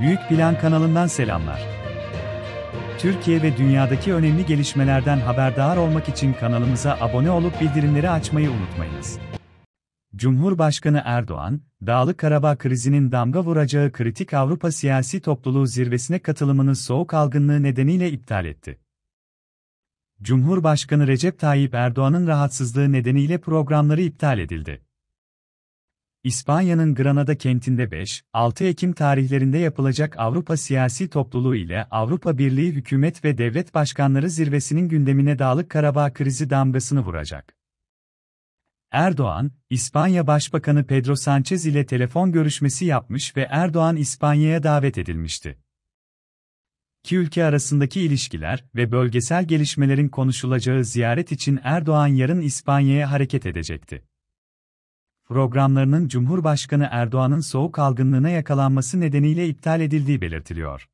Büyük Plan kanalından selamlar. Türkiye ve dünyadaki önemli gelişmelerden haberdar olmak için kanalımıza abone olup bildirimleri açmayı unutmayınız. Cumhurbaşkanı Erdoğan, Dağlı Karabağ krizinin damga vuracağı kritik Avrupa siyasi topluluğu zirvesine katılımını soğuk algınlığı nedeniyle iptal etti. Cumhurbaşkanı Recep Tayyip Erdoğan'ın rahatsızlığı nedeniyle programları iptal edildi. İspanya'nın Granada kentinde 5-6 Ekim tarihlerinde yapılacak Avrupa Siyasi Topluluğu ile Avrupa Birliği Hükümet ve Devlet Başkanları Zirvesi'nin gündemine Dağlık Karabağ krizi damgasını vuracak. Erdoğan, İspanya Başbakanı Pedro Sanchez ile telefon görüşmesi yapmış ve Erdoğan İspanya'ya davet edilmişti. İki ülke arasındaki ilişkiler ve bölgesel gelişmelerin konuşulacağı ziyaret için Erdoğan yarın İspanya'ya hareket edecekti programlarının Cumhurbaşkanı Erdoğan'ın soğuk algınlığına yakalanması nedeniyle iptal edildiği belirtiliyor.